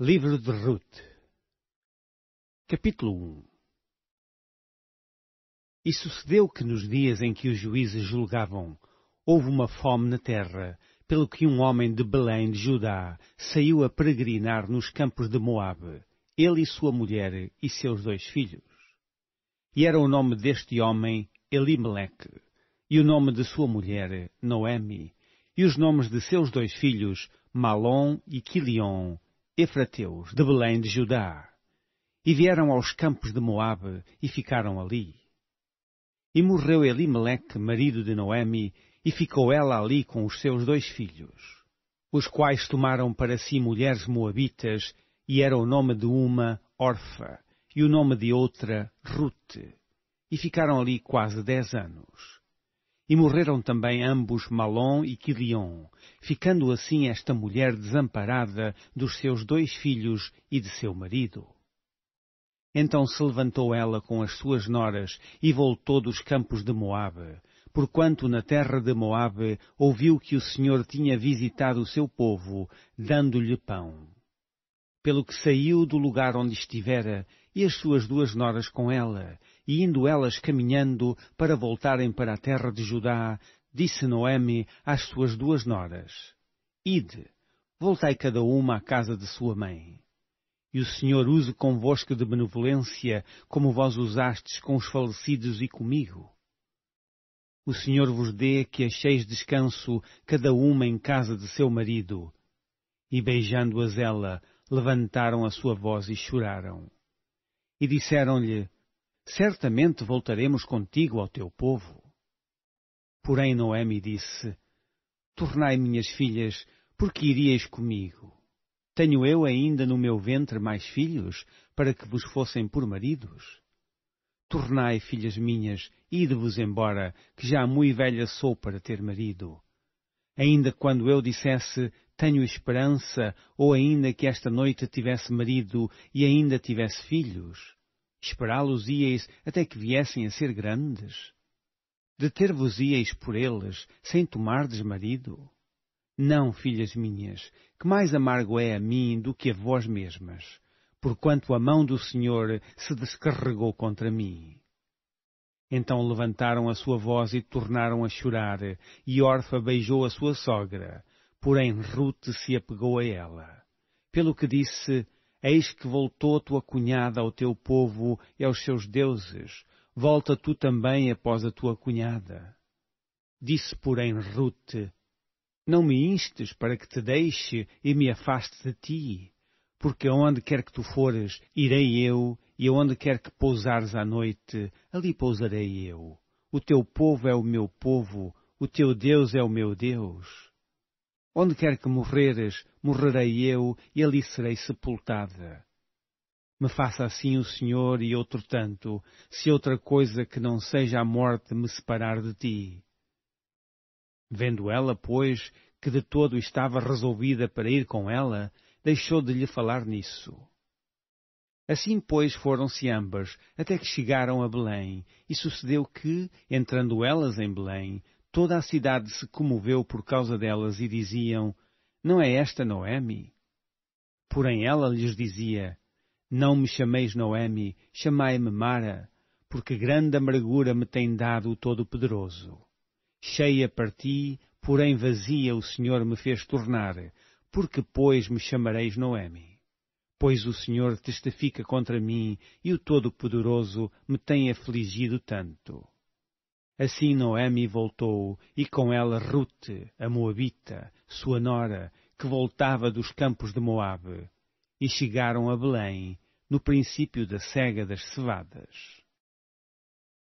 Livro de Ruth, capítulo 1 E sucedeu que nos dias em que os juízes julgavam, houve uma fome na terra, pelo que um homem de Belém de Judá saiu a peregrinar nos campos de Moabe, ele e sua mulher e seus dois filhos. E era o nome deste homem Elimeleque, e o nome de sua mulher Noemi, e os nomes de seus dois filhos Malom e Quilion, efrateus de Belém de Judá, e vieram aos campos de Moabe e ficaram ali. E morreu Elimeleque, marido de Noemi, e ficou ela ali com os seus dois filhos, os quais tomaram para si mulheres moabitas, e era o nome de uma Orfa, e o nome de outra Rute, e ficaram ali quase dez anos. E morreram também ambos Malom e Quilion, ficando assim esta mulher desamparada dos seus dois filhos e de seu marido. Então se levantou ela com as suas noras e voltou dos campos de Moabe, porquanto na terra de Moabe ouviu que o Senhor tinha visitado o seu povo, dando-lhe pão. Pelo que saiu do lugar onde estivera, e as suas duas noras com ela, e indo elas caminhando para voltarem para a terra de Judá, disse Noemi às suas duas noras: Ide, voltai cada uma à casa de sua mãe. E o Senhor use convosco de benevolência, como vós usastes com os falecidos e comigo. O Senhor vos dê que acheis descanso, cada uma em casa de seu marido. E beijando-as ela, levantaram a sua voz e choraram. E disseram-lhe, Certamente voltaremos contigo ao teu povo. Porém, Noemi disse: Tornai minhas filhas, porque iríeis comigo? Tenho eu ainda no meu ventre mais filhos, para que vos fossem por maridos? Tornai, filhas minhas, ide-vos embora, que já muito velha sou para ter marido. Ainda quando eu dissesse, tenho esperança, ou ainda que esta noite tivesse marido e ainda tivesse filhos, esperá los ieis até que viessem a ser grandes? deter vos ieis por eles, sem tomardes marido? Não, filhas minhas, que mais amargo é a mim do que a vós mesmas, porquanto a mão do Senhor se descarregou contra mim. Então levantaram a sua voz e tornaram a chorar, e Orfa beijou a sua sogra, porém Rute se apegou a ela. Pelo que disse, Eis que voltou tua cunhada ao teu povo e aos seus deuses. Volta tu também após a tua cunhada. Disse, porém, Rute, não me instes para que te deixe e me afaste de ti, porque aonde quer que tu fores, irei eu, e aonde quer que pousares à noite, ali pousarei eu. O teu povo é o meu povo, o teu Deus é o meu Deus. Onde quer que morreres, morrerei eu e ali serei sepultada. Me faça assim o Senhor e outro tanto, se outra coisa que não seja a morte me separar de ti. Vendo ela, pois, que de todo estava resolvida para ir com ela, deixou de lhe falar nisso. Assim, pois, foram-se ambas, até que chegaram a Belém, e sucedeu que, entrando elas em Belém, Toda a cidade se comoveu por causa delas e diziam: Não é esta Noemi? Porém ela lhes dizia: Não me chameis Noemi, chamai-me Mara, porque grande amargura me tem dado o Todo-Poderoso. Cheia parti, porém vazia o Senhor me fez tornar, porque pois me chamareis Noemi? Pois o Senhor testifica contra mim e o Todo-Poderoso me tem afligido tanto. Assim Noemi voltou, e com ela Rute, a Moabita, sua nora, que voltava dos campos de Moabe, e chegaram a Belém, no princípio da cega das cevadas.